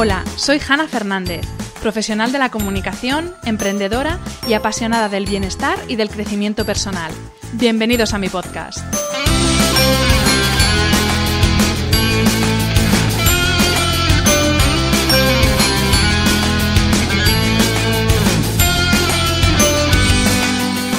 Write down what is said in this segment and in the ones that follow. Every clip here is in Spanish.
Hola, soy Hanna Fernández, profesional de la comunicación, emprendedora y apasionada del bienestar y del crecimiento personal. Bienvenidos a mi podcast.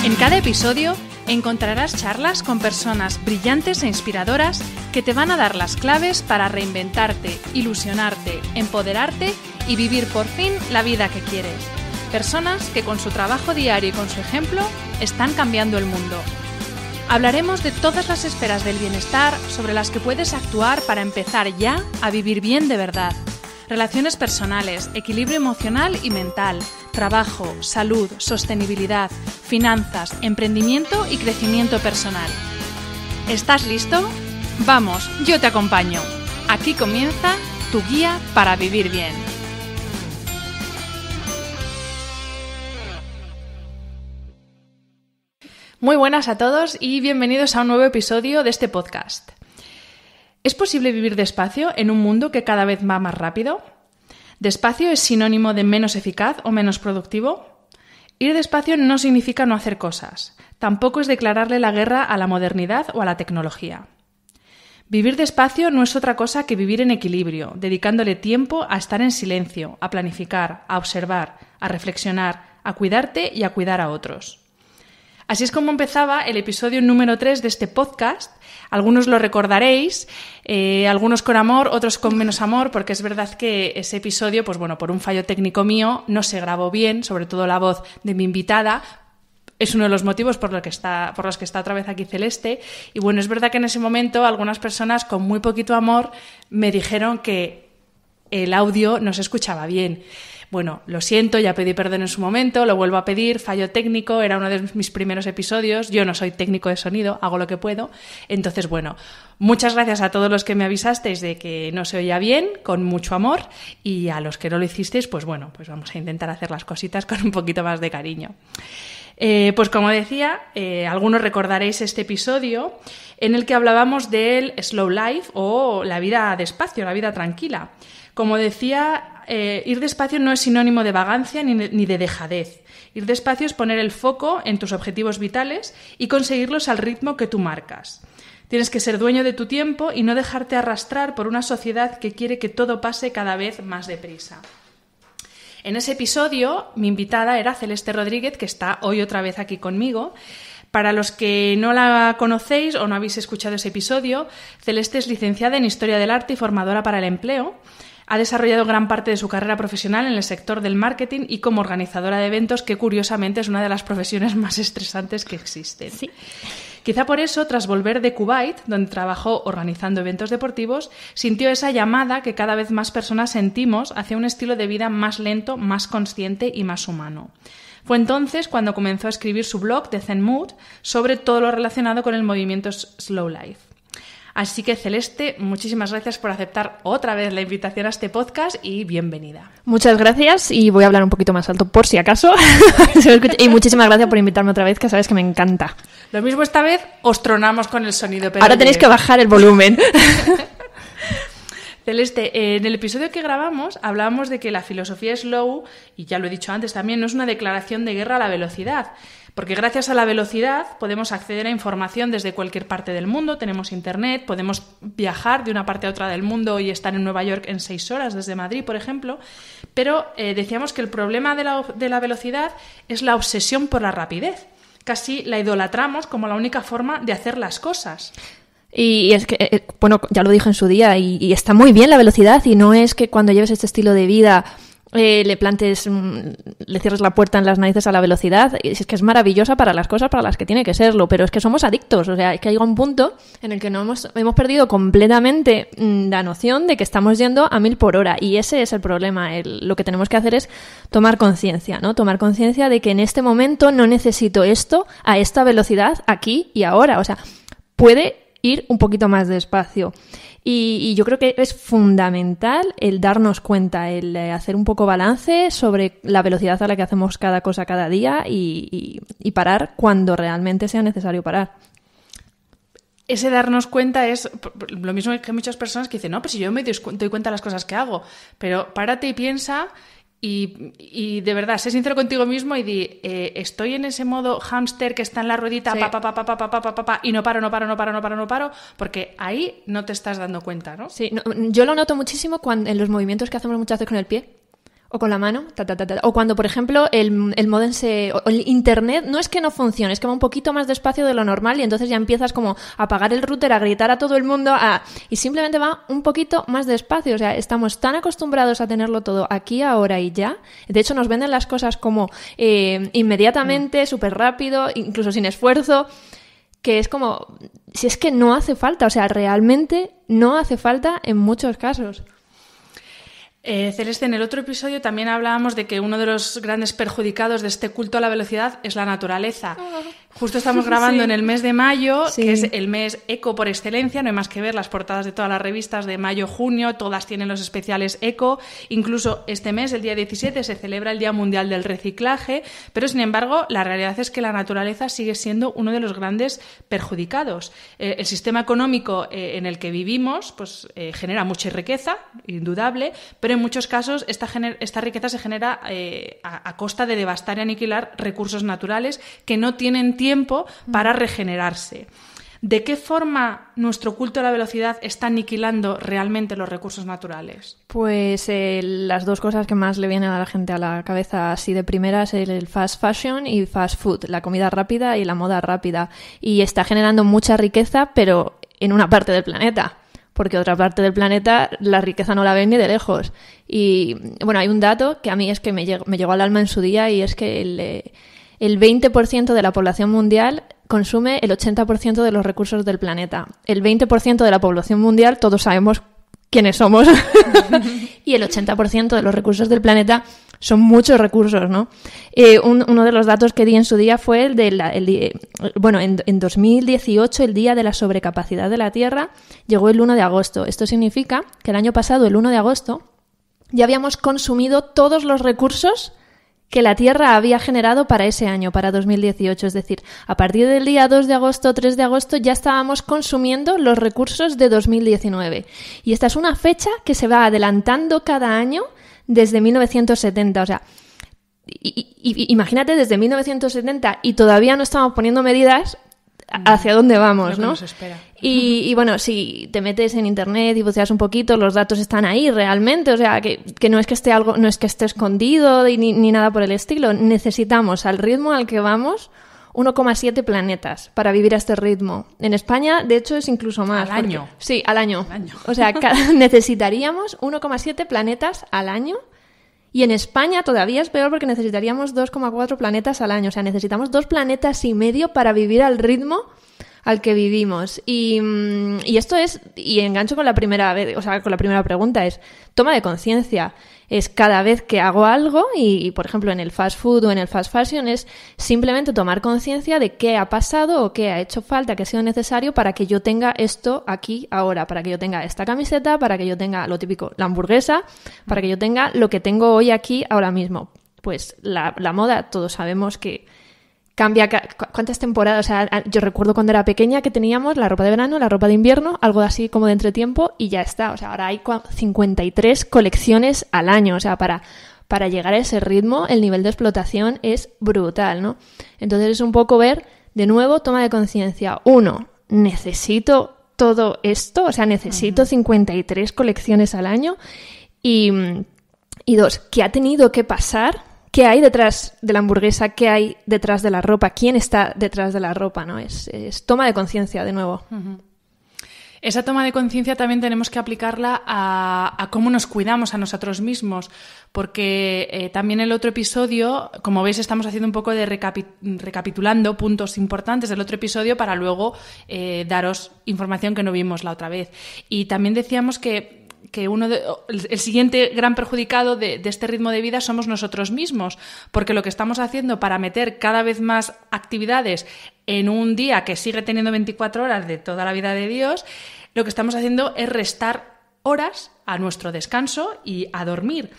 En cada episodio encontrarás charlas con personas brillantes e inspiradoras que te van a dar las claves para reinventarte, ilusionarte, empoderarte y vivir por fin la vida que quieres. Personas que con su trabajo diario y con su ejemplo están cambiando el mundo. Hablaremos de todas las esferas del bienestar sobre las que puedes actuar para empezar ya a vivir bien de verdad. Relaciones personales, equilibrio emocional y mental, trabajo, salud, sostenibilidad, finanzas, emprendimiento y crecimiento personal. ¿Estás listo? Vamos, yo te acompaño. Aquí comienza tu guía para vivir bien. Muy buenas a todos y bienvenidos a un nuevo episodio de este podcast. ¿Es posible vivir despacio en un mundo que cada vez va más rápido? ¿Despacio es sinónimo de menos eficaz o menos productivo? Ir despacio no significa no hacer cosas, tampoco es declararle la guerra a la modernidad o a la tecnología. Vivir despacio no es otra cosa que vivir en equilibrio, dedicándole tiempo a estar en silencio, a planificar, a observar, a reflexionar, a cuidarte y a cuidar a otros. Así es como empezaba el episodio número 3 de este podcast. Algunos lo recordaréis, eh, algunos con amor, otros con menos amor, porque es verdad que ese episodio, pues bueno, por un fallo técnico mío, no se grabó bien, sobre todo la voz de mi invitada, es uno de los motivos por los que está por que está otra vez aquí Celeste y bueno es verdad que en ese momento algunas personas con muy poquito amor me dijeron que el audio no se escuchaba bien bueno, lo siento, ya pedí perdón en su momento, lo vuelvo a pedir, fallo técnico, era uno de mis primeros episodios, yo no soy técnico de sonido, hago lo que puedo. Entonces, bueno, muchas gracias a todos los que me avisasteis de que no se oía bien, con mucho amor, y a los que no lo hicisteis, pues bueno, pues vamos a intentar hacer las cositas con un poquito más de cariño. Eh, pues como decía, eh, algunos recordaréis este episodio en el que hablábamos del slow life o la vida despacio, la vida tranquila. Como decía, eh, ir despacio no es sinónimo de vagancia ni de dejadez. Ir despacio es poner el foco en tus objetivos vitales y conseguirlos al ritmo que tú marcas. Tienes que ser dueño de tu tiempo y no dejarte arrastrar por una sociedad que quiere que todo pase cada vez más deprisa. En ese episodio mi invitada era Celeste Rodríguez, que está hoy otra vez aquí conmigo. Para los que no la conocéis o no habéis escuchado ese episodio, Celeste es licenciada en Historia del Arte y formadora para el empleo. Ha desarrollado gran parte de su carrera profesional en el sector del marketing y como organizadora de eventos, que curiosamente es una de las profesiones más estresantes que existen. Quizá por eso, tras volver de Kuwait, donde trabajó organizando eventos deportivos, sintió esa llamada que cada vez más personas sentimos hacia un estilo de vida más lento, más consciente y más humano. Fue entonces cuando comenzó a escribir su blog The Zen Mood sobre todo lo relacionado con el movimiento Slow Life. Así que Celeste, muchísimas gracias por aceptar otra vez la invitación a este podcast y bienvenida. Muchas gracias y voy a hablar un poquito más alto por si acaso. y muchísimas gracias por invitarme otra vez, que sabes que me encanta. Lo mismo esta vez, os tronamos con el sonido. Pero Ahora tenéis que bajar el volumen. Celeste, en el episodio que grabamos hablábamos de que la filosofía slow, y ya lo he dicho antes también, no es una declaración de guerra a la velocidad, porque gracias a la velocidad podemos acceder a información desde cualquier parte del mundo, tenemos internet, podemos viajar de una parte a otra del mundo y estar en Nueva York en seis horas desde Madrid, por ejemplo. Pero eh, decíamos que el problema de la, velocidad es la obsesión por la rapidez. Casi la idolatramos como la única forma de hacer las cosas. Y, es que, eh, bueno, ya lo dijo en su día, y, y, está muy bien la velocidad, y no es que cuando lleves este estilo de vida eh, le plantes, mm, le cierres la puerta en las narices a la velocidad. Es que es maravillosa para las cosas para las que tiene que serlo, pero es que somos adictos. O sea, es que hay un punto en el que no hemos, hemos perdido completamente mm, la noción de que estamos yendo a mil por hora. Y ese es el problema. lo que tenemos que hacer es tomar conciencia, ¿no? Tomar conciencia de que en este momento no necesito esto a esta velocidad aquí y ahora. O sea, puede ir un poquito más despacio. Y, y, yo creo que es fundamental el darnos cuenta, el eh, hacer un poco balance sobre la velocidad a la que hacemos cada cosa cada día y, y parar cuando realmente sea necesario parar ese darnos cuenta es lo mismo que muchas personas que dicen, no, pues si yo me doy cuenta de las cosas que hago, pero párate y piensa y, de verdad, sé sincero contigo mismo y di, estoy en ese modo hámster que está en la ruedita, pa pa, pa, pa, pa, pa, pa, y no paro, no paro, no paro, no paro, no paro, porque ahí no te estás dando cuenta, ¿no? Sí, yo lo noto muchísimo cuando, en los movimientos que hacemos muchas veces con el pie, o con la mano, ta, ta, ta, o cuando, por ejemplo, el, el se. O el internet no es que no funcione, es que va un poquito más despacio de lo normal y entonces ya empiezas como a apagar el router, a gritar a todo el mundo a, y simplemente va un poquito más despacio. O sea, estamos tan acostumbrados a tenerlo todo aquí, ahora y ya. De hecho, nos venden las cosas como eh, inmediatamente, mm. súper rápido, incluso sin esfuerzo que es como, si es que no hace falta, o sea, realmente no hace falta en muchos casos. Eh, Celeste, en el otro episodio también hablábamos de que uno de los grandes perjudicados de este culto a la velocidad es la naturaleza. Ah. Justo estamos grabando en el mes de mayo, que es el mes eco por excelencia, no hay más que ver las portadas de todas las revistas de mayo-junio, todas tienen los especiales eco, incluso este mes, el día 17, se celebra el Día Mundial del Reciclaje, pero sin embargo la realidad es que la naturaleza sigue siendo uno de los grandes perjudicados. Eh, el sistema económico eh, en el que vivimos pues, eh, genera mucha riqueza, indudable, pero en muchos casos esta, esta riqueza se genera a, a costa de devastar y aniquilar recursos naturales que no tienen tiempo para regenerarse. ¿De qué forma nuestro culto a la velocidad está aniquilando realmente los recursos naturales? Pues eh, las dos cosas que más le vienen a la gente a la cabeza así de primera es el fast fashion y fast food, la comida rápida y la moda rápida. Y está generando mucha riqueza, pero en una parte del planeta porque otra parte del planeta la riqueza no la ven ni de lejos. Y bueno, hay un dato que a mí es que me, llegó, me llegó al alma en su día y es que el, eh, el 20% de la población mundial consume el 80% de los recursos del planeta. El 20% de la población mundial, todos sabemos quiénes somos, y el 80% de los recursos del planeta son muchos recursos, ¿no? Eh, uno de los datos que di en su día fue el de la, eh, bueno, en, en, 2018, el día de la sobrecapacidad de la Tierra, llegó el 1 de agosto. Esto significa que el año pasado, el 1 de agosto, ya habíamos consumido todos los recursos que la Tierra había generado para ese año, para 2018. Es decir, a partir del día 2 de agosto, 3 de agosto, ya estábamos consumiendo los recursos de 2019. Y esta es una fecha que se va adelantando cada año desde 1970. O sea, imagínate desde 1970 y todavía no estamos poniendo medidas hacia dónde vamos, ¿no? Y, bueno, si te metes en internet y buceas un poquito, los datos están ahí realmente. O sea, que, no es que esté algo, no es que esté escondido ni, nada por el estilo. Necesitamos al ritmo al que vamos 1,7 planetas para vivir a este ritmo. En España, de hecho, es incluso más. Al año. Sí, al año. Al año. O sea, necesitaríamos 1,7 planetas al año. Y en España todavía es peor porque necesitaríamos 2,4 planetas al año. O sea, necesitamos dos planetas y medio para vivir al ritmo al que vivimos. Mm, y, esto es, y engancho con la primera vez, o con la primera pregunta, es toma de conciencia. Es cada vez que hago algo, y, por ejemplo en el fast food o en el fast fashion, es simplemente tomar conciencia de qué ha pasado o qué ha hecho falta, qué ha sido necesario para que yo tenga esto aquí ahora, para que yo tenga esta camiseta, para que yo tenga lo típico, la hamburguesa, para que yo tenga lo que tengo hoy aquí ahora mismo. Pues la moda, todos sabemos que cambia cuántas temporadas, o sea, yo recuerdo cuando era pequeña que teníamos la ropa de verano, la ropa de invierno, algo así como de entretiempo y ya está, o sea, ahora hay 53 colecciones al año, o sea, para para llegar a ese ritmo el nivel de explotación es brutal, ¿no? Entonces es un poco ver de nuevo toma de conciencia. Uno, necesito todo esto, o sea, necesito 53 colecciones al año y y dos, ¿qué ha tenido que pasar qué hay detrás de la hamburguesa, qué hay detrás de la ropa, quién está detrás de la ropa, ¿no? Es, toma de conciencia, de nuevo. Esa toma de conciencia también tenemos que aplicarla a, cómo nos cuidamos a nosotros mismos, porque eh, también el otro episodio, como veis, estamos haciendo un poco de recapitulando puntos importantes del otro episodio para luego eh, daros información que no vimos la otra vez. Y también decíamos que que uno de, el siguiente gran perjudicado de, este ritmo de vida somos nosotros mismos, porque lo que estamos haciendo para meter cada vez más actividades en un día que sigue teniendo 24 horas de toda la vida de Dios, lo que estamos haciendo es restar horas a nuestro descanso y a dormir.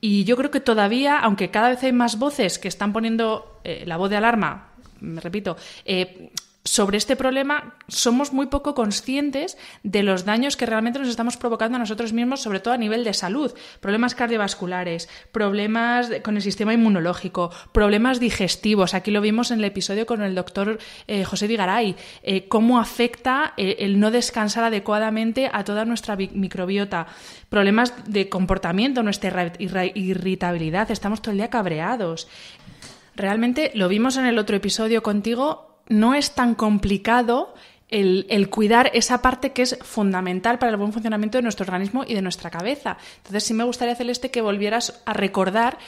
Y yo creo que todavía, aunque cada vez hay más voces que están poniendo eh, la voz de alarma, me repito, eh, sobre este problema somos muy poco conscientes de los daños que realmente nos estamos provocando a nosotros mismos, sobre todo a nivel de salud, problemas cardiovasculares, problemas con el sistema inmunológico, problemas digestivos. Aquí lo vimos en el episodio con el doctor eh, José Vigaray. Eh, cómo afecta eh, el no descansar adecuadamente a toda nuestra microbiota, problemas de comportamiento, nuestra irritabilidad, estamos todo el día cabreados. Realmente lo vimos en el otro episodio contigo no es tan complicado el, cuidar esa parte que es fundamental para el buen funcionamiento de nuestro organismo y de nuestra cabeza. Entonces, sí me gustaría, Celeste, que volvieras a recordar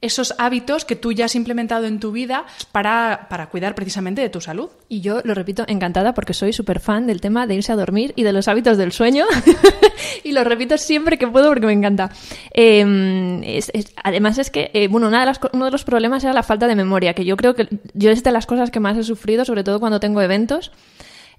esos hábitos que tú ya has implementado en tu vida para, cuidar precisamente de tu salud. Y yo lo repito, encantada porque soy súper fan del tema de irse a dormir y de los hábitos del sueño. y lo repito siempre que puedo porque me encanta. Em, además es que, eh, bueno, las, uno de los problemas era la falta de memoria, que yo creo que yo es de las cosas que más he sufrido, sobre todo cuando tengo eventos.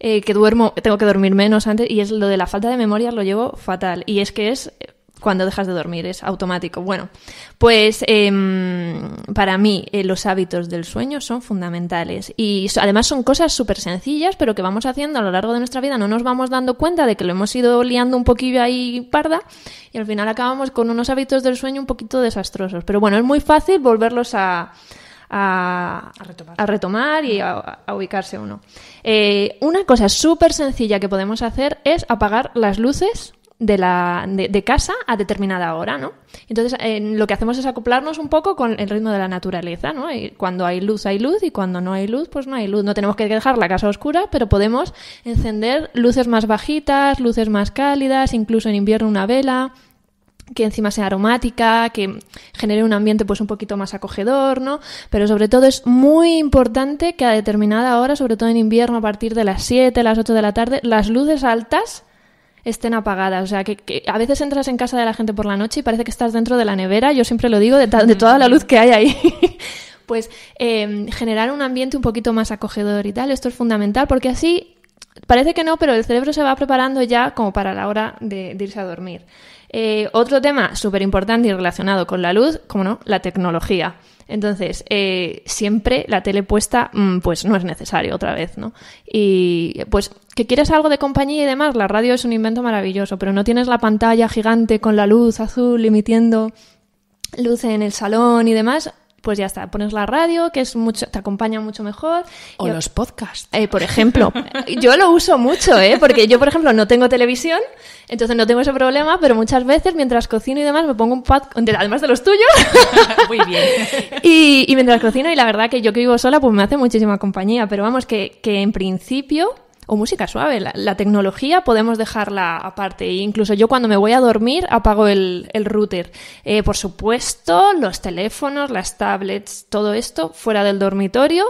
Eh, que duermo, tengo que dormir menos antes, y es lo de la falta de memoria lo llevo fatal. Y es que es cuando dejas de dormir, es automático. Bueno, pues em, para mí eh, los hábitos del sueño son fundamentales y además son cosas súper sencillas, pero que vamos haciendo a lo largo de nuestra vida, no nos vamos dando cuenta de que lo hemos ido liando un poquillo ahí parda y al final acabamos con unos hábitos del sueño un poquito desastrosos. Pero bueno, es muy fácil volverlos a, retomar. y a, ubicarse uno. Eh, una cosa súper sencilla que podemos hacer es apagar las luces de, la, de, casa a determinada hora, ¿no? Entonces, lo que hacemos es acoplarnos un poco con el ritmo de la naturaleza, ¿no? cuando hay luz, hay luz, y cuando no hay luz, pues no hay luz. No tenemos que dejar la casa oscura, pero podemos encender luces más bajitas, luces más cálidas, incluso en invierno una vela que encima sea aromática, que genere un ambiente pues un poquito más acogedor, ¿no? Pero sobre todo es muy importante que a determinada hora, sobre todo en invierno a partir de las 7, las 8 de la tarde, las luces altas estén apagadas. O sea, que, a veces entras en casa de la gente por la noche y parece que estás dentro de la nevera, yo siempre lo digo, de, toda la mm. luz que hay ahí. pues em, generar un ambiente un poquito más acogedor y tal, esto es fundamental porque así Parece que no, pero el cerebro se va preparando ya como para la hora de, irse a dormir. Eh, otro tema súper importante y relacionado con la luz, como no, la tecnología. Entonces, eh, siempre la tele puesta, mm, pues no es necesario otra vez, ¿no? Y pues que quieres algo de compañía y demás, la radio es un invento maravilloso, pero no tienes la pantalla gigante con la luz azul emitiendo luz en el salón y demás, pues ya está, pones la radio, que es mucho, te acompaña mucho mejor. O los podcasts. Eh, por ejemplo, yo lo uso mucho, ¿eh? porque yo, por ejemplo, no tengo televisión, entonces no tengo ese problema, pero muchas veces mientras cocino y demás me pongo un podcast, además de los tuyos. Muy bien. y, y, mientras cocino, y la verdad que yo que vivo sola, pues me hace muchísima compañía, pero vamos, que, que en principio o música suave. La, tecnología podemos dejarla aparte. E incluso yo cuando me voy a dormir apago el, router. Eh, por supuesto, los teléfonos, las tablets, todo esto fuera del dormitorio.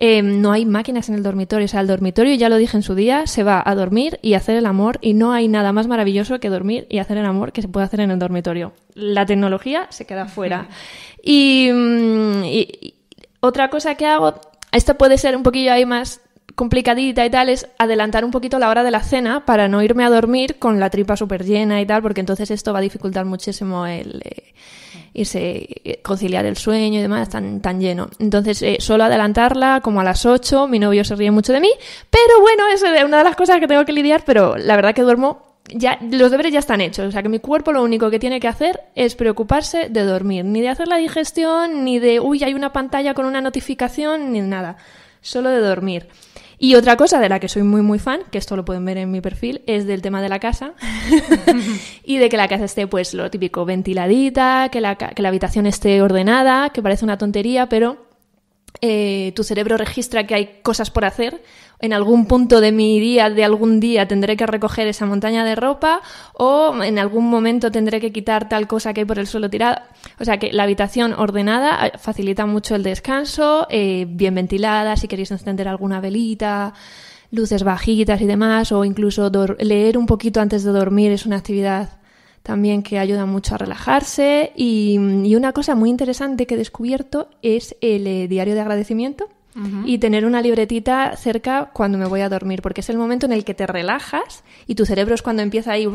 Eh, no hay máquinas en el dormitorio. O sea, el dormitorio, ya lo dije en su día, se va a dormir y hacer el amor. Y no hay nada más maravilloso que dormir y hacer el amor que se puede hacer en el dormitorio. La tecnología se queda fuera. Mm, y, y otra cosa que hago, esto puede ser un poquillo ahí más complicadita y tal es adelantar un poquito la hora de la cena para no irme a dormir con la tripa súper llena y tal, porque entonces esto va a dificultar muchísimo el eh, irse, eh, conciliar el sueño y demás tan, tan lleno. Entonces, eh, solo adelantarla como a las 8, mi novio se ríe mucho de mí, pero bueno, es una de las cosas que tengo que lidiar, pero la verdad que duermo ya, los deberes ya están hechos, o sea que mi cuerpo lo único que tiene que hacer es preocuparse de dormir, ni de hacer la digestión, ni de, uy, hay una pantalla con una notificación, ni nada, solo de dormir. Y otra cosa de la que soy muy muy fan, que esto lo pueden ver en mi perfil, es del tema de la casa y de que la casa esté pues lo típico ventiladita, que la, que la habitación esté ordenada, que parece una tontería, pero eh, tu cerebro registra que hay cosas por hacer, en algún punto de mi día, de algún día, tendré que recoger esa montaña de ropa o en algún momento tendré que quitar tal cosa que hay por el suelo tirada. O sea que la habitación ordenada eh, facilita mucho el descanso, eh, bien ventilada, si queréis encender alguna velita, luces bajitas y demás, o incluso leer un poquito antes de dormir es una actividad también que ayuda mucho a relajarse. Y, una cosa muy interesante que he descubierto es el eh, diario de agradecimiento y tener una libretita cerca cuando me voy a dormir, porque es el momento en el que te relajas y tu cerebro es cuando empieza ahí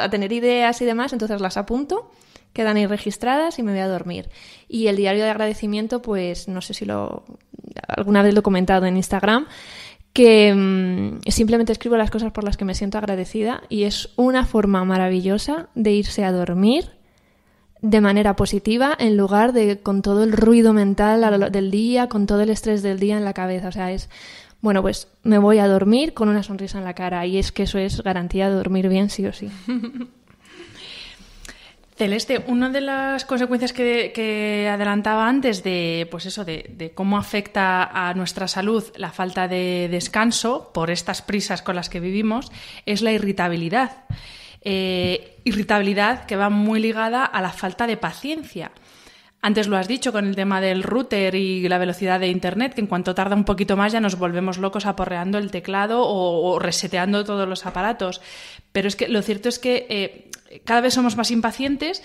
a tener ideas y demás, entonces las apunto quedan ahí registradas y me voy a dormir. Y el diario de agradecimiento, pues no sé si lo alguna vez lo he comentado en Instagram, que mm, simplemente escribo las cosas por las que me siento agradecida y es una forma maravillosa de irse a dormir de manera positiva en lugar de con todo el ruido mental del día, con todo el estrés del día en la cabeza. O sea, es, bueno, pues me voy a dormir con una sonrisa en la cara y es que eso es garantía de dormir bien sí o sí. Celeste, una de las consecuencias que, adelantaba antes de, pues eso, de, cómo afecta a nuestra salud la falta de descanso por estas prisas con las que vivimos es la irritabilidad. Eh, irritabilidad que va muy ligada a la falta de paciencia. Antes lo has dicho con el tema del router y la velocidad de Internet, que en cuanto tarda un poquito más ya nos volvemos locos aporreando el teclado o, reseteando todos los aparatos. Pero es que lo cierto es que eh, cada vez somos más impacientes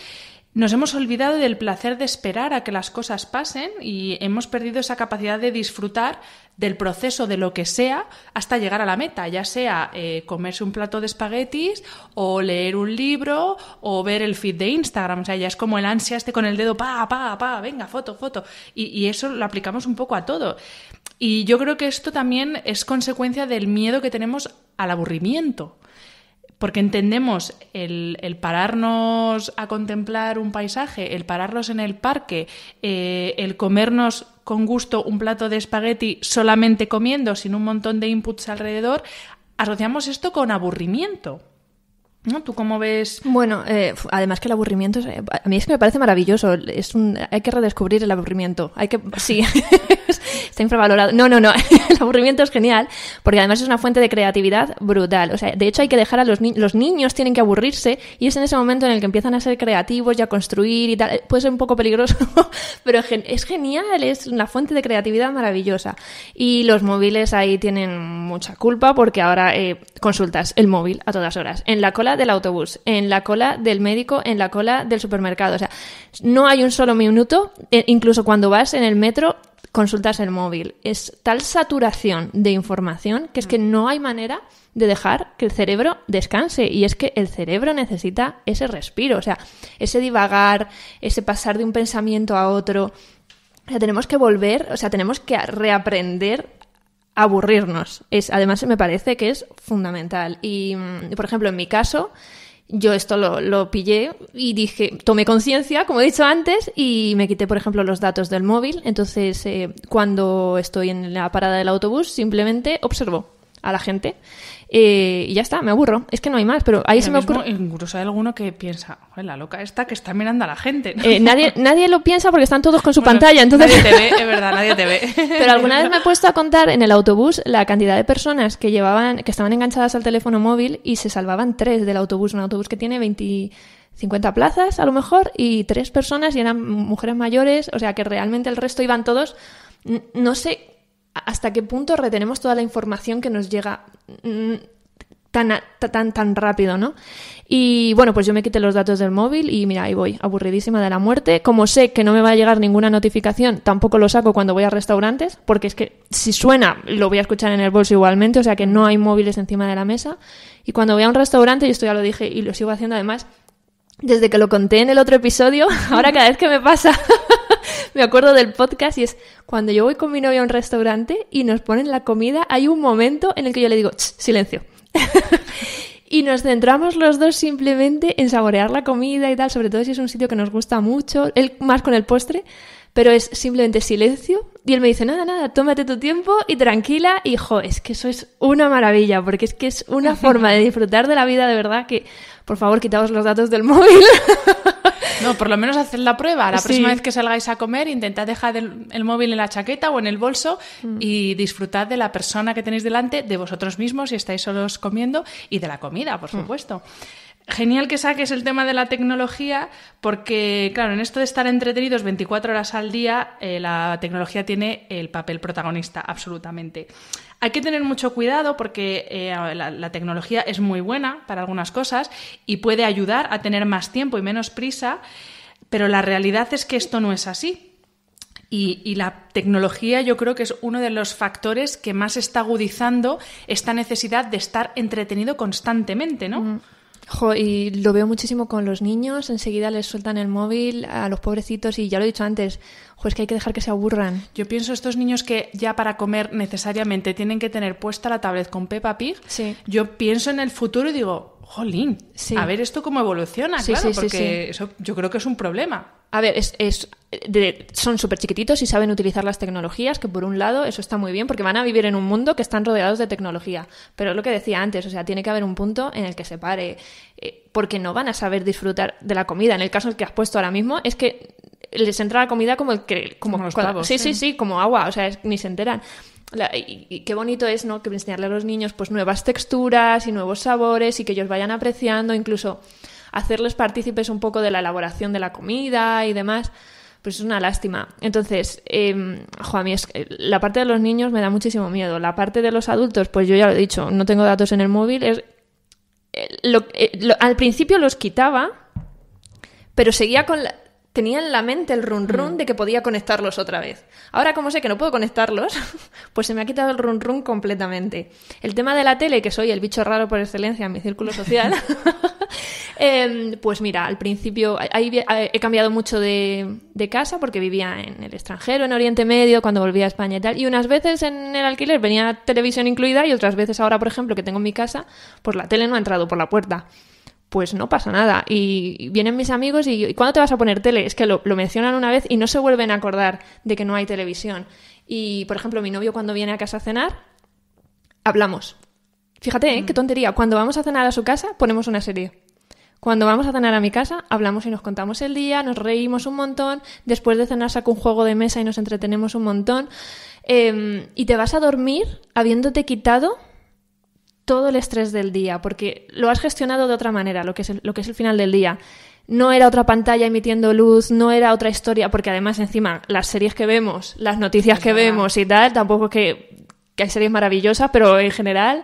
nos hemos olvidado del placer de esperar a que las cosas pasen y hemos perdido esa capacidad de disfrutar del proceso de lo que sea hasta llegar a la meta, ya sea eh, comerse un plato de espaguetis o leer un libro o ver el feed de Instagram. O sea, ya es como el ansia este con el dedo, pa, pa, pa, venga, foto, foto. y eso lo aplicamos un poco a todo. Y yo creo que esto también es consecuencia del miedo que tenemos al aburrimiento porque entendemos el, pararnos a contemplar un paisaje, el pararnos en el parque, eh, el comernos con gusto un plato de espagueti solamente comiendo, sin un montón de inputs alrededor, asociamos esto con aburrimiento. ¿No? ¿Tú cómo ves? Bueno, eh, además que el aburrimiento, es, eh, a mí es que me parece maravilloso. Es un, hay que redescubrir el aburrimiento. Hay que, sí, está infravalorado. No, no, no. el aburrimiento es genial porque además es una fuente de creatividad brutal. O sea, de hecho hay que dejar a los niños, los niños tienen que aburrirse y es en ese momento en el que empiezan a ser creativos y a construir y tal. Eh, puede ser un poco peligroso, pero es genial. Es una fuente de creatividad maravillosa. Y los móviles ahí tienen mucha culpa porque ahora consultas el móvil a todas horas. En la cola del autobús, en la cola del médico, en la cola del supermercado. O sea, no hay un solo minuto, e incluso cuando vas en el metro, consultas el móvil. Es tal saturación de información que es que no hay manera de dejar que el cerebro descanse. Y es que el cerebro necesita ese respiro, o sea, ese divagar, ese pasar de un pensamiento a otro. O sea, tenemos que volver, o sea, tenemos que reaprender aburrirnos. Es, además, me parece que es fundamental. Y, mm, por ejemplo, en mi caso, yo esto lo, lo pillé y dije, tomé conciencia, como he dicho antes, y me quité, por ejemplo, los datos del móvil. Entonces, eh, cuando estoy en la parada del autobús, simplemente observo a la gente. Eh, y ya está, me aburro. Es que no hay más, pero ahí se me ocurre. Incluso hay alguno que piensa, joder, la loca esta que está mirando a la gente. Eh, nadie, nadie lo piensa porque están todos con su pantalla. Entonces... Nadie te ve, es verdad, nadie te ve. pero alguna vez me he puesto a contar en el autobús la cantidad de personas que llevaban, que estaban enganchadas al teléfono móvil y se salvaban tres del autobús, un autobús que tiene 20. 50 plazas a lo mejor y tres personas y eran mujeres mayores, o sea que realmente el resto iban todos, no sé hasta qué punto retenemos toda la información que nos llega mm, tan, tan, tan rápido, ¿no? Y bueno, pues yo me quité los datos del móvil y mira, ahí voy, aburridísima de la muerte. Como sé que no me va a llegar ninguna notificación, tampoco lo saco cuando voy a restaurantes, porque es que si suena, lo voy a escuchar en el bolso igualmente, o sea que no hay móviles encima de la mesa. Y cuando voy a un restaurante, y esto ya lo dije y lo sigo haciendo además, desde que lo conté en el otro episodio, ahora cada vez que me pasa me acuerdo del podcast y es cuando yo voy con mi novia a un restaurante y nos ponen la comida, hay un momento en el que yo le digo, silencio. y nos centramos los dos simplemente en saborear la comida y tal, sobre todo si es un sitio que nos gusta mucho, él más con el postre, pero es simplemente silencio. Y él me dice, nada, nada, tómate tu tiempo y tranquila. Y jo, es que eso es una maravilla, porque es que es una forma de disfrutar de la vida de verdad que, por favor, quitaos los datos del móvil. No, por lo menos haced la prueba. La próxima vez que salgáis a comer, intentad dejar el, móvil en la chaqueta o en el bolso mm. y disfrutad de la persona que tenéis delante, de vosotros mismos si estáis solos comiendo y de la comida, por mm. supuesto. genial que saques el tema de la tecnología porque, claro, en esto de estar entretenidos 24 horas al día, eh, la tecnología tiene el papel protagonista, absolutamente. Hay que tener mucho cuidado porque eh, la, tecnología es muy buena para algunas cosas y puede ayudar a tener más tiempo y menos prisa, pero la realidad es que esto no es así. Y, la tecnología yo creo que es uno de los factores que más está agudizando esta necesidad de estar entretenido constantemente, ¿no? y lo veo muchísimo con los niños, enseguida les sueltan el móvil a los pobrecitos y ya lo he dicho antes, es que hay que dejar que se aburran. Yo pienso estos niños que ya para comer necesariamente tienen que tener puesta la tablet con Peppa Pig, yo pienso en el futuro y digo, jolín, sí. a ver esto cómo evoluciona, claro, porque eso yo creo que es un problema a ver, es, son súper chiquititos y saben utilizar las tecnologías, que por un lado eso está muy bien porque van a vivir en un mundo que están rodeados de tecnología. Pero es lo que decía antes, o sea, tiene que haber un punto en el que se pare, eh, porque no van a saber disfrutar de la comida. En el caso que has puesto ahora mismo, es que les entra la comida como el Como, los sí, sí, sí, como agua, o sea, ni se enteran. y, qué bonito es, ¿no? Que enseñarle a los niños pues nuevas texturas y nuevos sabores y que ellos vayan apreciando incluso hacerles partícipes un poco de la elaboración de la comida y demás, pues es una lástima. Entonces, eh, la parte de los niños me da muchísimo miedo. La parte de los adultos, pues yo ya lo he dicho, no tengo datos en el móvil. Es, eh, eh, al principio los quitaba, pero seguía con la, tenía en la mente el run run mm. de que podía conectarlos otra vez. Ahora como sé que no puedo conectarlos, pues se me ha quitado el run run completamente. El tema de la tele, que soy el bicho raro por excelencia en mi círculo social, em, pues mira, al principio eh, he cambiado mucho de, de, casa porque vivía en el extranjero, en Oriente Medio, cuando volvía a España y tal. Y unas veces en el alquiler venía televisión incluida y otras veces ahora, por ejemplo, que tengo en mi casa, pues la tele no ha entrado por la puerta pues no pasa nada. Y vienen mis amigos y, ¿y ¿cuándo te vas a poner tele? Es que lo, mencionan una vez y no se vuelven a acordar de que no hay televisión. Y, por ejemplo, mi novio cuando viene a casa a cenar, hablamos. Fíjate, ¿eh? qué mm. tontería. Cuando vamos a cenar a su casa, ponemos una serie. Cuando vamos a cenar a mi casa, hablamos y nos contamos el día, nos reímos un montón, después de cenar saco un juego de mesa y nos entretenemos un montón. Em, y te vas a dormir habiéndote quitado todo el estrés del día, porque lo has gestionado de otra manera, lo que es el, lo que es el final del día. No era otra pantalla emitiendo luz, no era otra historia, porque además encima las series que vemos, las noticias que vemos y tal, tampoco es que, hay series maravillosas, pero en general...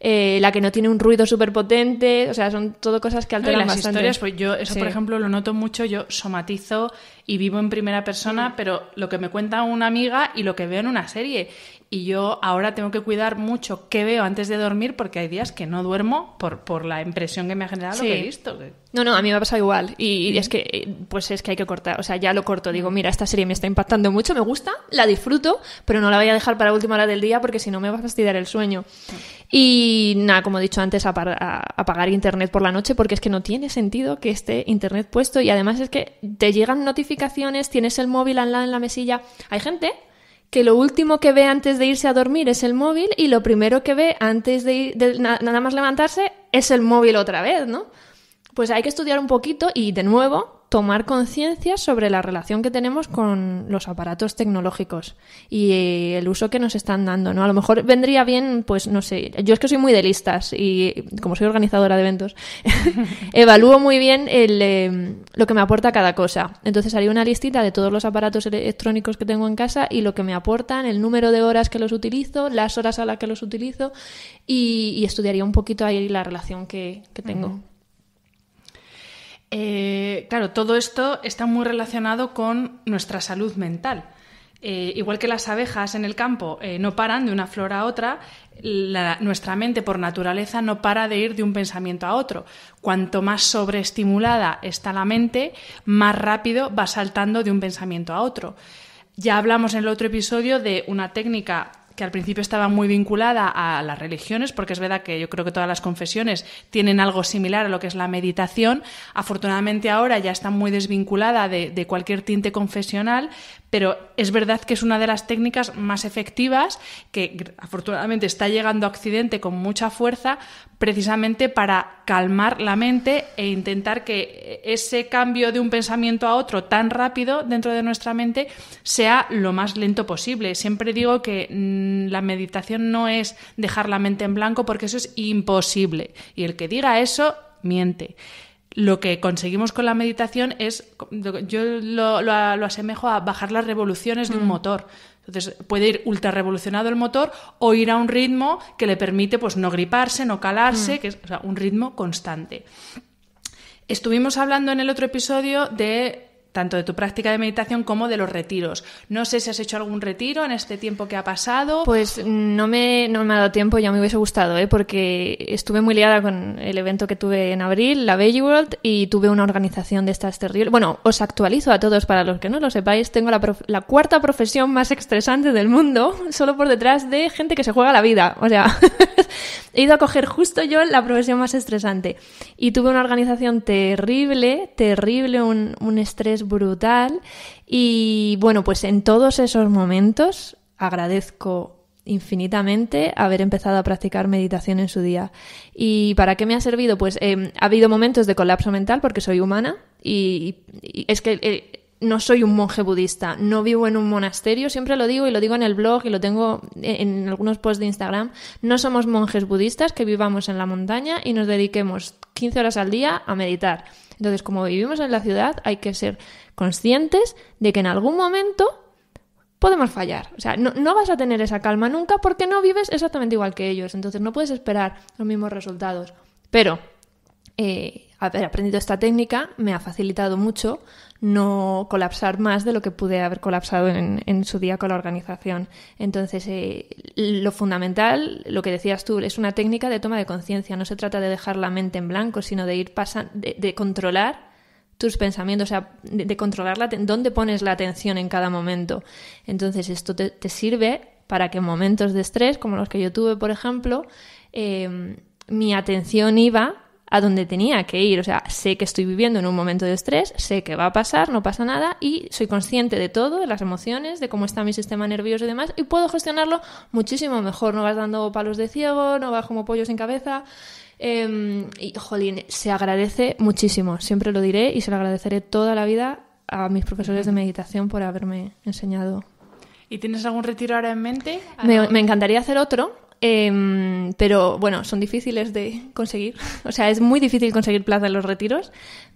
Eh, la que no tiene un ruido súper potente, o sea, son todo cosas que alteran no, las historias, pues yo eso, por ejemplo, lo noto mucho, yo somatizo y vivo en primera persona, mm. pero lo que me cuenta una amiga y lo que veo en una serie y yo ahora tengo que cuidar mucho qué veo antes de dormir porque hay días que no duermo por, por la impresión que me ha generado lo que he visto. No, no, a mí me ha pasado igual y, es que eh, pues es que hay que cortar, o sea, ya lo corto, digo, mira, esta serie me está impactando mucho, me gusta, la disfruto, pero no la voy a dejar para última hora del día porque si no me va a fastidiar el sueño. Y nada, como he dicho antes, apagar internet por la noche porque es que no tiene sentido que esté internet puesto y además es que te llegan notificaciones, tienes el móvil al lado en la mesilla. Hay gente que lo último que ve antes de irse a dormir es el móvil y lo primero que ve antes de, nada más levantarse es el móvil otra vez, ¿no? Pues hay que estudiar un poquito y de nuevo tomar conciencia sobre la relación que tenemos con los aparatos tecnológicos y eh, el uso que nos están dando, ¿no? A lo mejor vendría bien, pues no sé, yo es que soy muy de listas y como soy organizadora de eventos, evalúo muy bien em, lo que me aporta cada cosa. Entonces haría una listita de todos los aparatos electrónicos que tengo en casa y lo que me aportan, el número de horas que los utilizo, las horas a las que los utilizo y, estudiaría un poquito ahí la relación que, tengo. Eh, claro, todo esto está muy relacionado con nuestra salud mental. Eh, igual que las abejas en el campo eh, no paran de una flor a otra, nuestra mente por naturaleza no para de ir de un pensamiento a otro. Cuanto más sobreestimulada está la mente, más rápido va saltando de un pensamiento a otro. Ya hablamos en el otro episodio de una técnica que al principio estaba muy vinculada a las religiones, porque es verdad que yo creo que todas las confesiones tienen algo similar a lo que es la meditación. Afortunadamente ahora ya está muy desvinculada de, de cualquier tinte confesional, pero es verdad que es una de las técnicas más efectivas que afortunadamente está llegando a accidente con mucha fuerza precisamente para calmar la mente e intentar que ese cambio de un pensamiento a otro tan rápido dentro de nuestra mente sea lo más lento posible. Siempre digo que mm, la meditación no es dejar la mente en blanco porque eso es imposible y el que diga eso miente lo que conseguimos con la meditación es, yo lo, asemejo a bajar las revoluciones de un mm. motor. Entonces puede ir ultra revolucionado el motor o ir a un ritmo que le permite pues no griparse, no calarse, mm. que es un ritmo constante. Estuvimos hablando en el otro episodio de tanto de tu práctica de meditación como de los retiros. No sé si has hecho algún retiro en este tiempo que ha pasado. Pues mm, no me, no me ha dado tiempo, y ya me hubiese gustado, ¿eh? porque estuve muy liada con el evento que tuve en abril, la Veggie World, y tuve una organización de estas terribles. Bueno, os actualizo a todos para los que no lo sepáis, tengo la, cuarta profesión más estresante del mundo, solo por detrás de gente que se juega la vida. O sea, he ido a coger justo yo la profesión más estresante. Y tuve una organización terrible, terrible, un, un estrés brutal. Y bueno, pues en todos esos momentos agradezco infinitamente haber empezado a practicar meditación en su día. ¿Y para qué me ha servido? Pues em, ha habido momentos de colapso mental porque soy humana y, es que eh, no soy un monje budista, no vivo en un monasterio, siempre lo digo y lo digo en el blog y lo tengo en, algunos posts de Instagram, no somos monjes budistas que vivamos en la montaña y nos dediquemos 15 horas al día a meditar. Entonces, como vivimos en la ciudad, hay que ser conscientes de que en algún momento podemos fallar. O sea, no, no, vas a tener esa calma nunca porque no vives exactamente igual que ellos. Entonces, no puedes esperar los mismos resultados. Pero... Eh, haber aprendido esta técnica me ha facilitado mucho no colapsar más de lo que pude haber colapsado en, su día con la organización. Entonces, eh, lo fundamental, lo que decías tú, es una técnica de toma de conciencia. No se trata de dejar la mente en blanco, sino de ir pasando, de, controlar tus pensamientos, o sea, de, controlar la dónde pones la atención en cada momento. Entonces, esto te, sirve para que en momentos de estrés, como los que yo tuve, por ejemplo, eh, mi atención iba a donde tenía que ir. O sea, sé que estoy viviendo en un momento de estrés, sé que va a pasar, no pasa nada y soy consciente de todo, de las emociones, de cómo está mi sistema nervioso y demás y puedo gestionarlo muchísimo mejor. No vas dando palos de ciego, no vas como pollo sin cabeza. Em, y, jolín, se agradece muchísimo. Siempre lo diré y se lo agradeceré toda la vida a mis profesores de meditación por haberme enseñado. ¿Y tienes algún retiro ahora en mente? me encantaría hacer otro Em, pero bueno, son difíciles de conseguir. O sea, es muy difícil conseguir plaza en los retiros,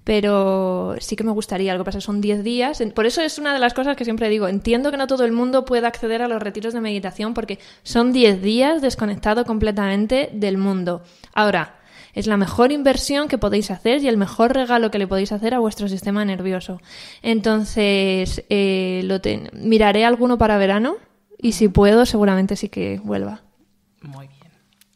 pero sí que me gustaría. Algo pasa, son 10 días. Por eso es una de las cosas que siempre digo. Entiendo que no todo el mundo pueda acceder a los retiros de meditación porque son 10 días desconectado completamente del mundo. Ahora, es la mejor inversión que podéis hacer y el mejor regalo que le podéis hacer a vuestro sistema nervioso. Entonces, eh, miraré alguno para verano y si puedo, seguramente sí que vuelva. my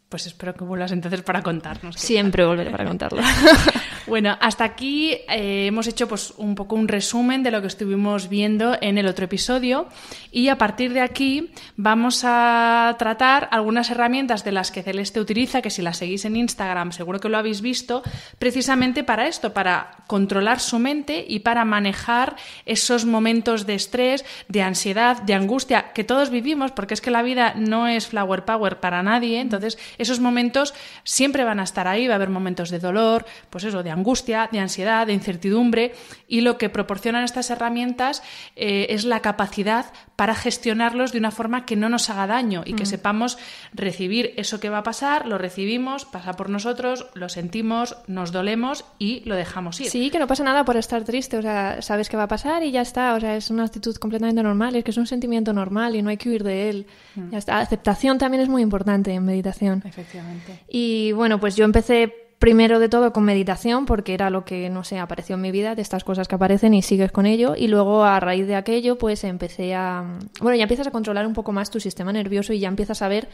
pues espero que vuelvas entonces para contarnos. Siempre volveré para contarlo. bueno, hasta aquí eh, hemos hecho pues un poco un resumen de lo que estuvimos viendo en el otro episodio y a partir de aquí vamos a tratar algunas herramientas de las que Celeste utiliza, que si las seguís en Instagram seguro que lo habéis visto, precisamente para esto, para controlar su mente y para manejar esos momentos de estrés, de ansiedad, de angustia que todos vivimos, porque es que la vida no es flower power para nadie, entonces esos momentos siempre van a estar ahí, va a haber momentos de dolor, pues eso, de angustia, de ansiedad, de incertidumbre, y lo que proporcionan estas herramientas eh, es la capacidad para gestionarlos de una forma que no nos haga daño y que mm. sepamos recibir eso que va a pasar, lo recibimos, pasa por nosotros, lo sentimos, nos dolemos y lo dejamos ir. Sí, que no pasa nada por estar triste, o sea, sabes que va a pasar y ya está, o sea, es una actitud completamente normal, es que es un sentimiento normal y no hay que huir de él. Mm. Ya está. Aceptación también es muy importante en meditación. Efectivamente. Y bueno, pues yo empecé primero de todo con meditación, porque era lo que, no sé, apareció en mi vida, de estas cosas que aparecen y sigues con ello. Y luego a raíz de aquello, pues empecé a... Bueno, ya empiezas a controlar un poco más tu sistema nervioso y ya empiezas a ver...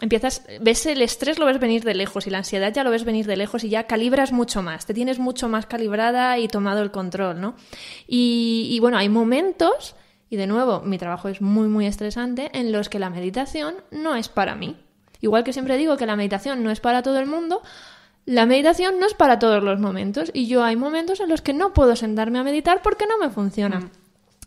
Empiezas, ves el estrés, lo ves venir de lejos y la ansiedad ya lo ves venir de lejos y ya calibras mucho más, te tienes mucho más calibrada y tomado el control, ¿no? Y, y bueno, hay momentos, y de nuevo, mi trabajo es muy, muy estresante, en los que la meditación no es para mí. Igual que siempre digo que la meditación no es para todo el mundo, la meditación no es para todos los momentos y yo hay momentos en los que no puedo sentarme a meditar porque no me funciona. Mm.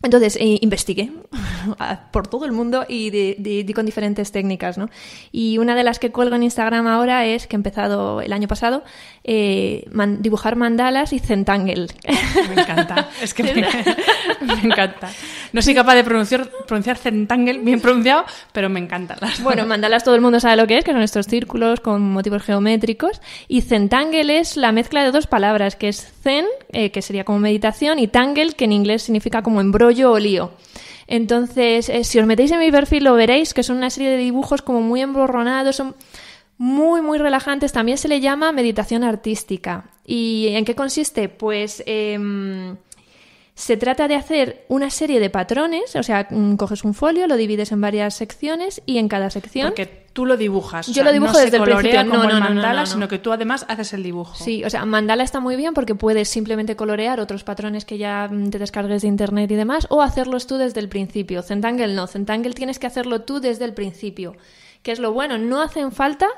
Entonces, eh, investigué por todo el mundo y di, con diferentes técnicas, ¿no? Y una de las que cuelgo en Instagram ahora es que he empezado el año pasado eh, dibujar mandalas y centangle. Me encanta, es que me, encanta. No soy capaz de pronunciar, pronunciar bien pronunciado, pero me encantan las Bueno, mandalas todo el mundo sabe lo que es, que son estos círculos con motivos geométricos. Y centangle es la mezcla de dos palabras, que es zen, eh, que sería como meditación, y tangle que en inglés significa como embrollo yo lío. Entonces, eh, si os metéis en mi perfil lo veréis, que son una serie de dibujos como muy emborronados, son muy, muy relajantes. También se le llama meditación artística. ¿Y en qué consiste? Pues em, se trata de hacer una serie de patrones, o sea, mm, coges un folio, lo divides en varias secciones y en cada sección tú lo dibujas. Yo lo dibujo desde el principio, no, no, mandala, sino que tú además haces el dibujo. Sí, o sea, mandala está muy bien porque puedes simplemente colorear otros patrones que ya mm, te descargues de internet y demás, o hacerlos tú desde el principio. Centangle no, Centangle tienes que hacerlo tú desde el principio, que es lo bueno. No hacen falta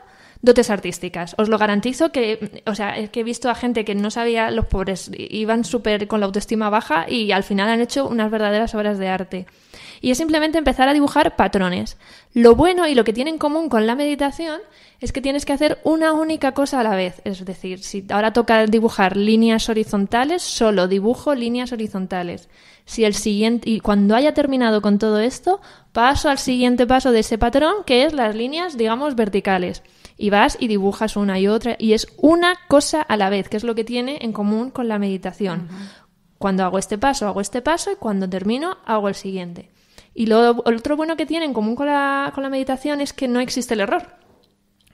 dotes artísticas. Os lo garantizo que, o sea, que he visto a gente que no sabía, los pobres iban súper con la autoestima baja y al final han hecho unas verdaderas obras de arte. Y es simplemente empezar a dibujar patrones. Lo bueno y lo que tiene en común con la meditación es que tienes que hacer una única cosa a la vez. Es decir, si ahora toca dibujar líneas horizontales, solo dibujo líneas horizontales. Si el siguiente, y cuando haya terminado con todo esto, paso al siguiente paso de ese patrón, que es las líneas, digamos, verticales y vas y dibujas una y otra y es una cosa a la vez, que es lo que tiene en común con la meditación. Cuando hago este paso, hago este paso y cuando termino, hago el siguiente. Y lo, otro bueno que tiene en común con la, con la meditación es que no existe el error.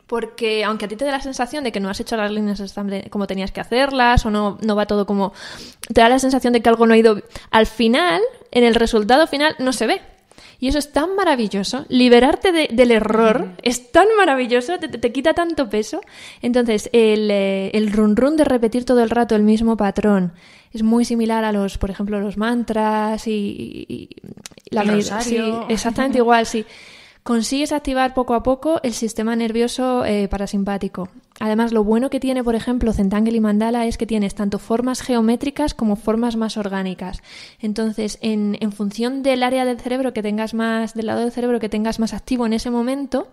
Porque aunque a ti te dé la sensación de que no has hecho las líneas como tenías que hacerlas o no, no va todo como... Te da la sensación de que algo no ha ido... Al final, en el resultado final, no se ve. Y eso es tan maravilloso. Liberarte del error es tan maravilloso, te, quita tanto peso. Entonces, el, eh, el, run run de repetir todo el rato el mismo patrón, es muy similar a los, por ejemplo, los mantras y, la meditación. exactamente igual, sí. Consigues activar poco a poco el sistema nervioso eh, parasimpático. Además, lo bueno que tiene, por ejemplo, Centangel y Mandala es que tienes tanto formas geométricas como formas más orgánicas. Entonces, en, en función del área del cerebro que tengas más, del lado del cerebro que tengas más activo en ese momento,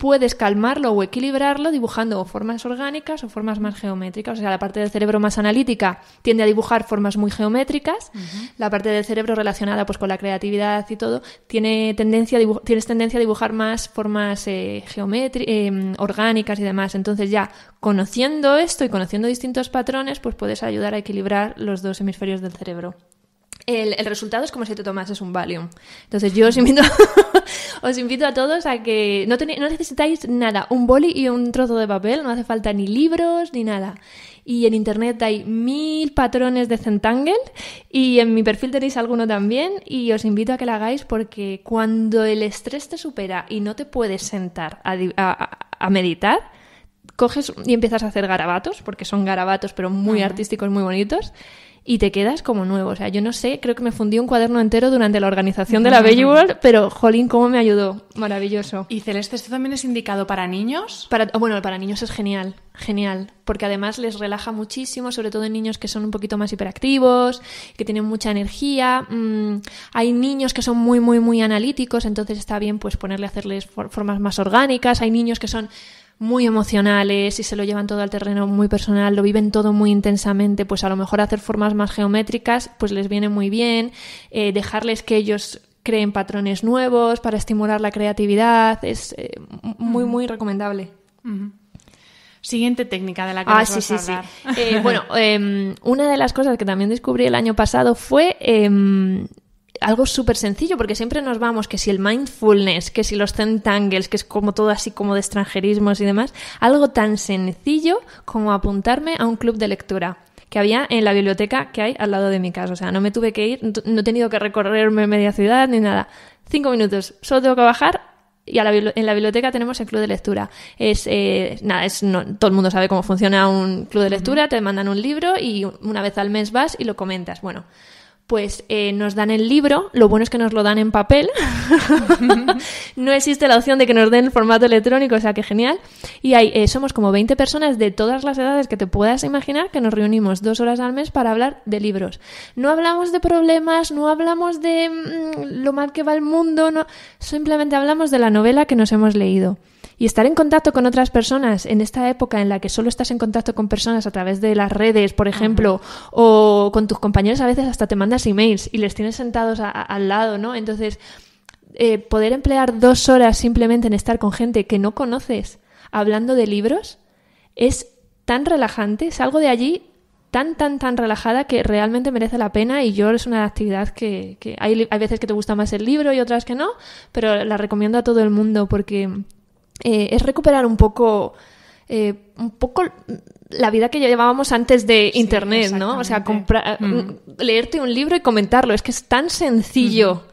puedes calmarlo o equilibrarlo dibujando formas orgánicas o formas más geométricas. O sea, la parte del cerebro más analítica tiende a dibujar formas muy geométricas, la parte del cerebro relacionada pues, con la creatividad y todo, tiene tendencia tienes tendencia a dibujar más formas eh, eh, orgánicas y demás. Entonces ya conociendo esto y conociendo distintos patrones, pues puedes ayudar a equilibrar los dos hemisferios del cerebro el, el, resultado es como si te tomases un Valium. Entonces yo os invito, os invito a todos a que no, no necesitáis nada, un boli y un trozo de papel, no hace falta ni libros ni nada. Y en internet hay mil patrones de Zentangle y en mi perfil tenéis alguno también y os invito a que lo hagáis porque cuando el estrés te supera y no te puedes sentar a, a, meditar, coges y empiezas a hacer garabatos, porque son garabatos pero muy artísticos, muy bonitos y te quedas como nuevo. O sea, yo no sé, creo que me fundí un cuaderno entero durante la organización de la Baby World, pero jolín, cómo me ayudó. Maravilloso. ¿Y Celeste, esto también es indicado para niños? Para, ah, bueno, para niños es genial, genial, porque además les relaja muchísimo, sobre todo en niños que son un poquito más hiperactivos, que tienen mucha energía. Mm, hay niños que son muy, muy, muy analíticos, entonces está bien pues ponerle hacerles formas más orgánicas. Hay niños que son muy emocionales y se lo llevan todo al terreno muy personal, lo viven todo muy intensamente, pues a lo mejor hacer formas más geométricas pues les viene muy bien, eh, dejarles que ellos creen patrones nuevos para estimular la creatividad, es eh, muy, muy recomendable. Siguiente técnica de la que ah, sí, sí, sí. Eh, bueno, em, una de las cosas que también descubrí el año pasado fue em, algo súper sencillo, porque siempre nos vamos, que si el mindfulness, que si los tentangles, que es como todo así como de extranjerismos y demás, algo tan sencillo como apuntarme a un club de lectura que había en la biblioteca que hay al lado de mi casa. O sea, no me tuve que ir, no he tenido que recorrerme media ciudad ni nada. Cinco minutos, solo tengo que bajar y en la biblioteca tenemos el club de lectura. Es, eh, nada, es, todo el mundo sabe cómo funciona un club de lectura, te mandan un libro y una vez al mes vas y lo comentas. Bueno, pues eh, nos dan el libro, lo bueno es que nos lo dan en papel, no existe la opción de que nos den el formato electrónico, o sea que genial, y ahí eh, somos como 20 personas de todas las edades que te puedas imaginar que nos reunimos dos horas al mes para hablar de libros. No hablamos de problemas, no hablamos de mm, lo mal que va el mundo, simplemente hablamos de la novela que nos hemos leído. Y estar en contacto con otras personas en esta época en la que solo estás en contacto con personas a través de las redes, por ejemplo, o con tus compañeros a veces hasta te mandas emails y les tienes sentados al lado, ¿no? Entonces, eh, poder emplear dos horas simplemente en estar con gente que no conoces hablando de libros es tan relajante, salgo de allí tan, tan, tan relajada que realmente merece la pena y yo es una actividad que, hay, veces que te gusta más el libro y otras que no, pero la recomiendo a todo el mundo porque eh, es recuperar un poco, eh, un poco la vida que ya llevábamos antes de Internet, ¿no? O sea, comprar, eh, mm. leerte un libro y comentarlo. Es que es tan sencillo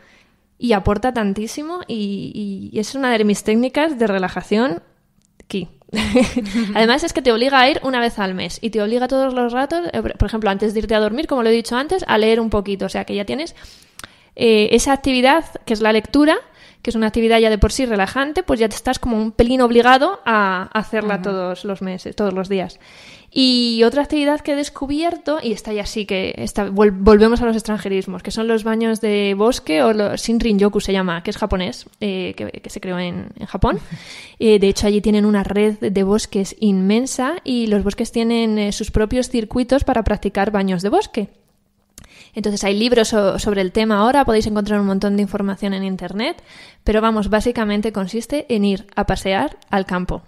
y aporta tantísimo y, es una de mis técnicas de relajación aquí. Además es que te obliga a ir una vez al mes y te obliga todos los ratos, por ejemplo, antes de irte a dormir, como lo he dicho antes, a leer un poquito. O sea, que ya tienes esa actividad que es la lectura que es una actividad ya de por sí relajante, pues ya te estás como un pelín obligado a hacerla todos los meses, todos los días. Y otra actividad que he descubierto, y está ya así que volvemos a los extranjerismos, que son los baños de bosque o los Shinrin-yoku se llama, que es japonés, eh, que, se creó en, Japón. Eh, de hecho, allí tienen una red de bosques inmensa y los bosques tienen eh, sus propios circuitos para practicar baños de bosque. Entonces hay libros sobre el tema ahora, podéis encontrar un montón de información en Internet, pero vamos, básicamente consiste en ir a pasear al campo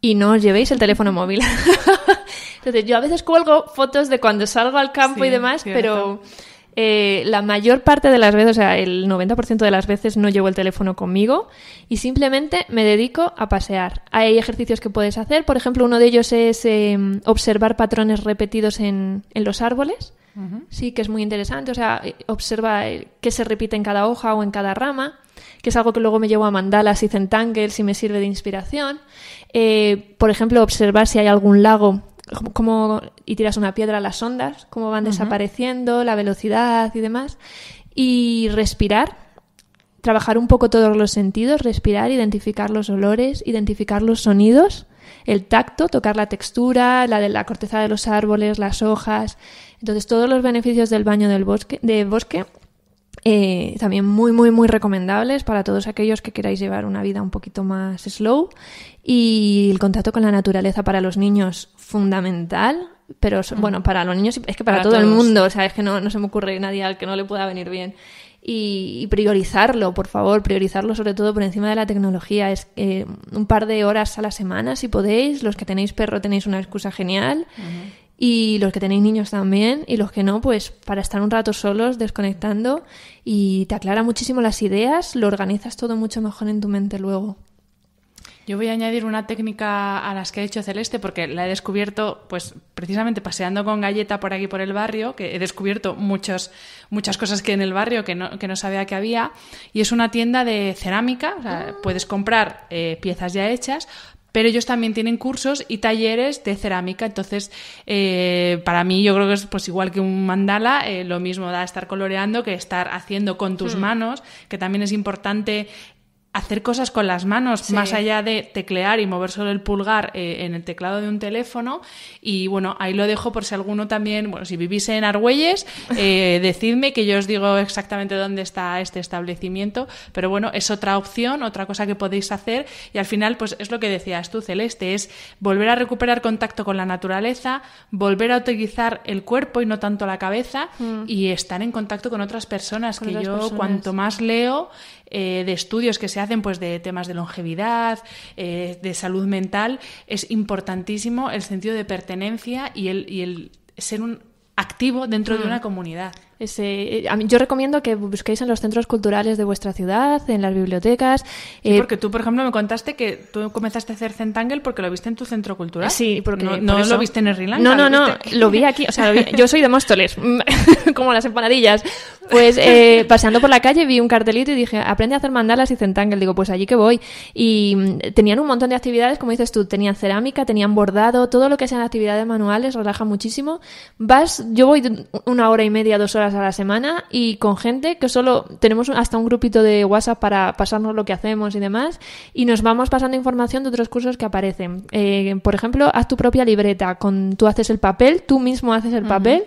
y no os llevéis el teléfono móvil. Entonces yo a veces cuelgo fotos de cuando salgo al campo y demás, pero... Eh, la mayor parte de las veces, o sea, el 90% de las veces no llevo el teléfono conmigo y simplemente me dedico a pasear. Hay ejercicios que puedes hacer, por ejemplo, uno de ellos es em, observar patrones repetidos en los árboles sí, que es muy interesante. O sea, eh, observa eh, qué se repite en cada hoja o en cada rama, que es algo que luego me llevo a mandalas y centangles y me sirve de inspiración. Eh, por ejemplo, observar si hay algún lago como, y tiras una piedra a las ondas, cómo van desapareciendo, la velocidad y demás. Y respirar, trabajar un poco todos los sentidos, respirar, identificar los olores, identificar los sonidos, el tacto, tocar la textura, la de la corteza de los árboles, las hojas, entonces, todos los beneficios del baño del bosque, de bosque eh, también muy, muy, muy recomendables para todos aquellos que queráis llevar una vida un poquito más slow. Y el contacto con la naturaleza para los niños, fundamental. Pero mm. bueno, para los niños, es que para, todo el mundo, o sea, es que no, se me ocurre nadie al que no le pueda venir bien. Y, priorizarlo, por favor, priorizarlo sobre todo por encima de la tecnología. Es eh, un par de horas a la semana, si podéis. Los que tenéis perro tenéis una excusa genial y los que tenéis niños también y los que no, pues para estar un rato solos desconectando y te aclara muchísimo las ideas, lo organizas todo mucho mejor en tu mente luego. Yo voy a añadir una técnica a las que ha hecho Celeste porque la he descubierto pues precisamente paseando con Galleta por aquí por el barrio, que he descubierto muchos, muchas cosas que en el barrio que no, que no sabía que había y es una tienda de cerámica, ah. puedes comprar eh, piezas ya hechas, pero ellos también tienen cursos y talleres de cerámica. Entonces, eh, para mí yo creo que es pues igual que un mandala, eh, lo mismo da estar coloreando que estar haciendo con tus hmm. manos, que también es importante hacer cosas con las manos más allá de teclear y mover solo el pulgar eh, en el teclado de un teléfono y bueno ahí lo dejo por si alguno también bueno si vivís en Argüelles eh, decidme que yo os digo exactamente dónde está este establecimiento pero bueno es otra opción otra cosa que podéis hacer y al final pues es lo que decías tú Celeste es volver a recuperar contacto con la naturaleza volver a utilizar el cuerpo y no tanto la cabeza mm. y estar en contacto con otras personas que yo cuanto más leo eh, de estudios que se hacen pues, de temas de longevidad, eh, de salud mental, es importantísimo el sentido de pertenencia y el, y el ser un activo dentro de mm. una comunidad. Eh, yo recomiendo que busquéis en los centros culturales de vuestra ciudad, en las bibliotecas. Eh, porque tú, por ejemplo, me contaste que tú comenzaste a hacer Zentangle porque lo viste en tu centro cultural. Sí, porque no, lo viste en Sri No, no, no, lo vi aquí. O sea, yo soy de Móstoles, como las empanadillas. Pues eh, paseando por la calle vi un cartelito y dije, aprende a hacer mandalas y Zentangle Digo, pues allí que voy. Y mm, tenían un montón de actividades, como dices tú, tenían cerámica, tenían bordado, todo lo que sean actividades manuales, relaja muchísimo. Vas, yo voy una hora y media, dos horas a la semana y con gente que solo tenemos hasta un grupito de WhatsApp para pasarnos lo que hacemos y demás y nos vamos pasando información de otros cursos que aparecen. Eh, por ejemplo, haz tu propia libreta, con tú haces el papel, tú mismo haces el papel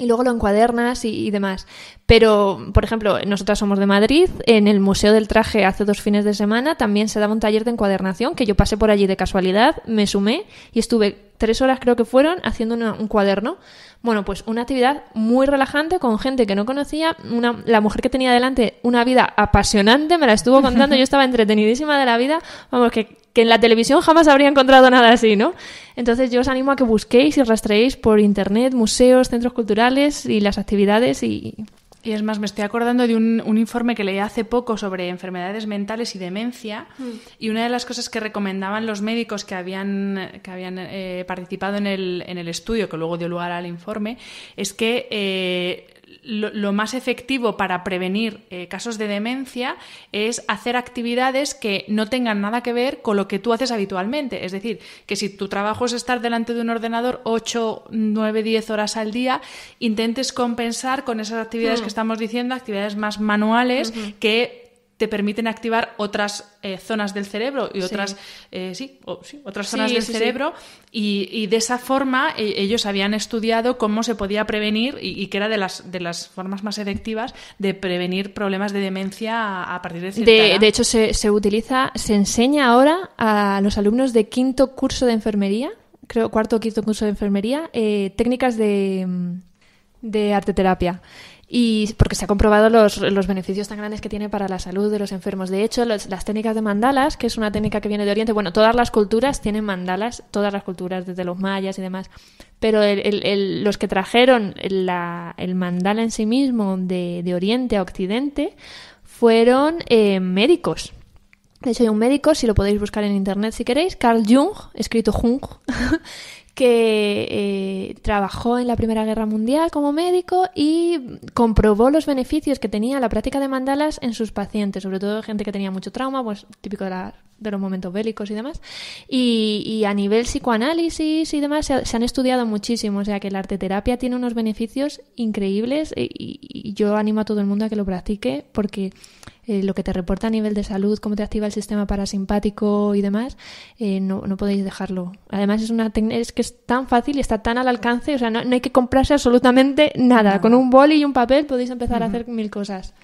y luego lo encuadernas y, y, demás. Pero, por ejemplo, nosotras somos de Madrid, en el Museo del Traje hace dos fines de semana también se daba un taller de encuadernación, que yo pasé por allí de casualidad, me sumé y estuve tres horas creo que fueron haciendo un cuaderno. Bueno, pues una actividad muy relajante con gente que no conocía, una, la mujer que tenía delante una vida apasionante, me la estuvo contando, yo estaba entretenidísima de la vida, vamos, que que en la televisión jamás habría encontrado nada así, ¿no? Entonces yo os animo a que busquéis y rastreéis por internet, museos, centros culturales y las actividades y... es más, me estoy acordando de un, informe que leí hace poco sobre enfermedades mentales y demencia, mm. y una de las cosas que recomendaban los médicos que habían, que habían eh, participado en el, en el estudio, que luego dio lugar al informe, es que eh, lo, más efectivo para prevenir eh, casos de demencia es hacer actividades que no tengan nada que ver con lo que tú haces habitualmente. Es decir, que si tu trabajo es estar delante de un ordenador 8, 9, 10 horas al día, intentes compensar con esas actividades mm. que estamos diciendo, actividades más manuales que te permiten activar otras eh, zonas del cerebro y otras, eh, otras zonas del cerebro y, de esa forma e, ellos habían estudiado cómo se podía prevenir y, que era de las, de las formas más efectivas de prevenir problemas de demencia a, partir de cierta de, de hecho, se, utiliza, se enseña ahora a los alumnos de quinto curso de enfermería, creo cuarto o quinto curso de enfermería, eh, técnicas de mm, de arteterapia y porque se ha comprobado los, beneficios tan grandes que tiene para la salud de los enfermos. De hecho, las técnicas de mandalas, que es una técnica que viene de Oriente, bueno, todas las culturas tienen mandalas, todas las culturas, desde los mayas y demás, pero los que trajeron el mandala en sí mismo de, de Oriente a Occidente fueron eh, médicos. De hecho, hay un médico, si lo podéis buscar en internet si queréis, Carl Jung, escrito Jung, que eh, trabajó en la Primera Guerra Mundial como médico y comprobó los beneficios que tenía la práctica de mandalas en sus pacientes, sobre todo gente que tenía mucho trauma, pues típico de la de los momentos bélicos y demás. Y, a nivel psicoanálisis y demás se, han estudiado muchísimo, o sea que la arteterapia tiene unos beneficios increíbles y, yo animo a todo el mundo a que lo practique porque eh, lo que te reporta a nivel de salud, cómo te activa el sistema parasimpático y demás, eh, no, no, podéis dejarlo. Además es, una es que es tan fácil y está tan al alcance, o sea, no, hay que comprarse absolutamente nada. Con un boli y un papel podéis empezar a hacer mil cosas.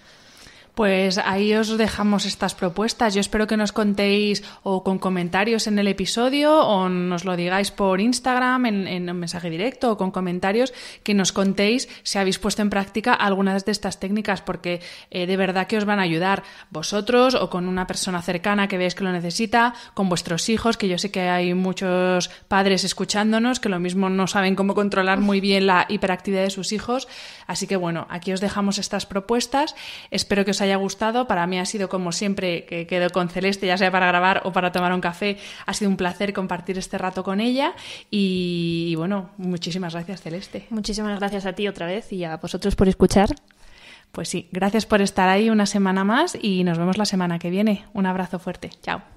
Pues ahí os dejamos estas propuestas. Yo espero que nos contéis o con comentarios en el episodio o nos lo digáis por Instagram en, un mensaje directo o con comentarios que nos contéis si habéis puesto en práctica algunas de estas técnicas porque eh, de verdad que os van a ayudar vosotros o con una persona cercana que veáis que lo necesita, con vuestros hijos, que yo sé que hay muchos padres escuchándonos que lo mismo no saben cómo controlar muy bien la hiperactividad de sus hijos. Así que bueno, aquí os dejamos estas propuestas. Espero que os haya haya gustado. Para mí ha sido, como siempre, que quedo con Celeste, ya sea para grabar o para tomar un café. Ha sido un placer compartir este rato con ella. Y, y bueno, muchísimas gracias, Celeste. Muchísimas gracias a ti otra vez y a vosotros por escuchar. Pues sí, gracias por estar ahí una semana más y nos vemos la semana que viene. Un abrazo fuerte. Chao.